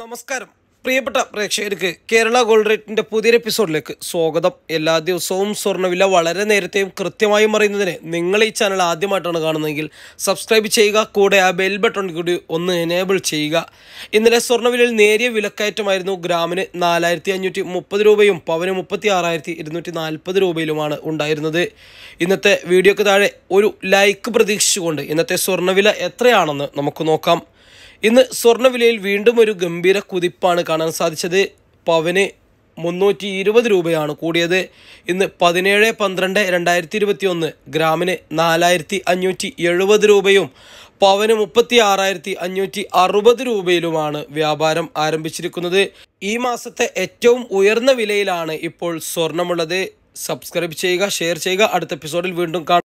നമസ്കാരം പ്രിയപ്പെട്ട പ്രേക്ഷകർക്ക് കേരള ഗോൾഡ് റേറ്റിൻ്റെ പുതിയൊരു എപ്പിസോഡിലേക്ക് സ്വാഗതം എല്ലാ ദിവസവും സ്വർണ്ണവില വളരെ നേരത്തെയും കൃത്യമായും അറിയുന്നതിന് നിങ്ങൾ ഈ ചാനൽ ആദ്യമായിട്ടാണ് കാണുന്നതെങ്കിൽ സബ്സ്ക്രൈബ് ചെയ്യുക കൂടെ ആ ബെൽ ബട്ടൺ കൂടി ഒന്ന് എനേബിൾ ചെയ്യുക ഇന്നലെ സ്വർണ്ണവിലയിൽ നേരിയ വിലക്കയറ്റമായിരുന്നു ഗ്രാമിന് നാലായിരത്തി അഞ്ഞൂറ്റി മുപ്പത് രൂപയും പവന് മുപ്പത്തി ആറായിരത്തി ഇരുന്നൂറ്റി നാൽപ്പത് രൂപയിലുമാണ് ഉണ്ടായിരുന്നത് ഇന്നത്തെ വീഡിയോക്ക് താഴെ ഒരു ലൈക്ക് പ്രതീക്ഷിച്ചുകൊണ്ട് ഇന്നത്തെ സ്വർണ്ണവില എത്രയാണെന്ന് നമുക്ക് നോക്കാം ഇന്ന് സ്വർണ്ണവിലയിൽ വീണ്ടും ഒരു ഗംഭീര കുതിപ്പാണ് കാണാൻ സാധിച്ചത് പവന് മുന്നൂറ്റി ഇരുപത് രൂപയാണ് കൂടിയത് ഇന്ന് പതിനേഴ് പന്ത്രണ്ട് രണ്ടായിരത്തി ഇരുപത്തി ഒന്ന് ഗ്രാമിന് നാലായിരത്തി അഞ്ഞൂറ്റി എഴുപത് രൂപയും പവന് മുപ്പത്തി ആറായിരത്തി അഞ്ഞൂറ്റി അറുപത് രൂപയിലുമാണ് വ്യാപാരം ആരംഭിച്ചിരിക്കുന്നത് ഈ മാസത്തെ ഏറ്റവും ഉയർന്ന വിലയിലാണ് ഇപ്പോൾ സ്വർണമുള്ളത് സബ്സ്ക്രൈബ് ചെയ്യുക ഷെയർ ചെയ്യുക അടുത്ത എപ്പിസോഡിൽ വീണ്ടും കാണാം